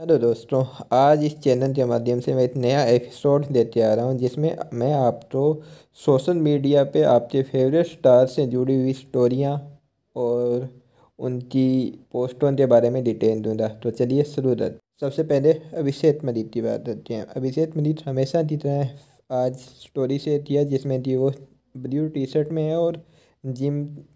hello दोस्तों आज इस चैनल के माध्यम से मैं एक नया एपिसोड देते आ रहा हूँ जिसमें मैं आपको सोशल मीडिया पे आपके फेवरेट स्टार से जुड़ी हुई स्टोरियाँ और उनकी पोस्टों के बारे में डिटेल दूंगा तो चलिए शुरू कर सबसे पहले अभिषेक मलिक की बात करते हैं अभिषेक मलिक हमेशा की तरह आज स्टोरी से किया जिसमें कि वो ब्लू टी शर्ट में है और जिम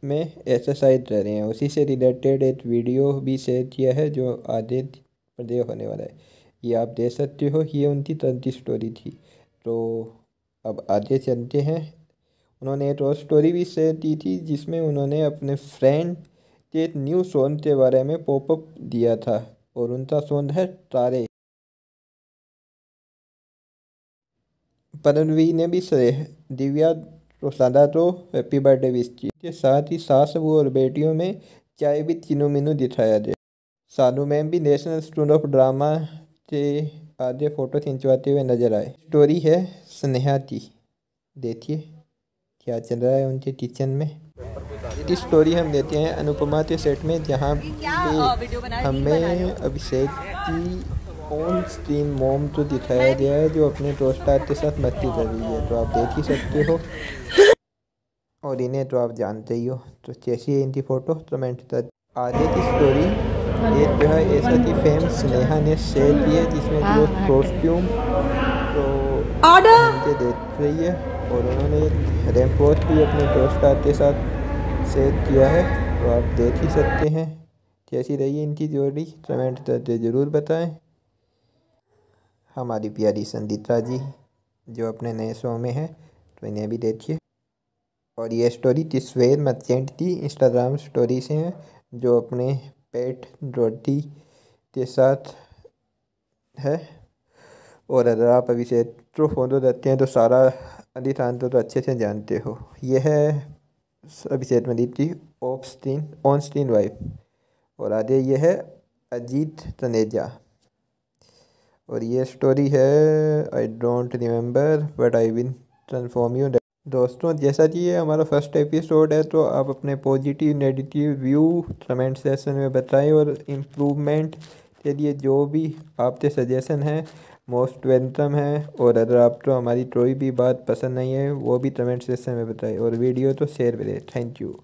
में एक्सरसाइज कर रहे हैं उसी से रिलेटेड एक वीडियो भी शेयर किया है जो आदित्य पर्दे होने वाला है ये आप देख सकते हो ये उनकी तंत्री स्टोरी थी तो अब आगे चलते हैं उन्होंने एक और स्टोरी भी शेयर की थी जिसमें उन्होंने अपने फ्रेंड के न्यू सोन के बारे में पॉपअप दिया था और उनका सोन है तारे पनवी ने भी सरे दिव्या रोसादा तो हैप्पी बर्थडे विश की के साथ ही सास वो और बेटियों में चाय भी तीनों मीनू दिखाया जाए सानू मैम भी नेशनल स्टूडेंट ऑफ ड्रामा के आधे फोटो खिंचवाते हुए नजर आए स्टोरी है स्नेहा की देखिए क्या चल रहा है उनके किचन में इसकी स्टोरी हम देते हैं अनुपमा के सेट में जहाँ पे हमें अभिषेक की ऑन स्क्रीन मोम तो दिखाया गया है जो अपने दोस्तार के साथ मस्ती कर रही है तो आप देख ही सकते हो और इन्हें तो आप जानते ही हो तो कैसी है इनकी फ़ोटो तो मैं आगे की स्टोरी ये जो है ऐसा की फेम स्नेहा ने शेयर की है जिसमें जो कॉस्ट्यूम तो मुझे देख रही है और उन्होंने रैम्प वॉच भी अपने दोस्त के साथ शेयर किया है तो आप देख ही सकते हैं कैसी रही इनकी जोड़ी कमेंट करके ज़रूर बताएं हमारी प्यारी संदीता जी जो अपने नए शो में है तो इन्हें भी देखिए और ये स्टोरी तस्वेर मचेंट की इंस्टाग्राम स्टोरी से है जो अपने पेट रोटी के साथ है और अगर आप अभी से तो फॉलो हैं तो सारा अधिकांश तो, तो अच्छे से जानते हो यह है अभिषेक मदीप जी ऑन ऑनस्टीन वाइफ और आगे यह है अजीत तनेजा और ये स्टोरी है I don't remember but I win transform you दोस्तों जैसा कि ये हमारा फर्स्ट एपिसोड है तो आप अपने positive negative view comment session में बताएं और इम्प्रूवमेंट के लिए जो भी आपके सजेशन हैं मोस्ट वेलकम है और अगर आप तो हमारी कोई भी बात पसंद नहीं है वो भी कमेंट सेशन में बताएं और वीडियो तो शेयर करें थैंक यू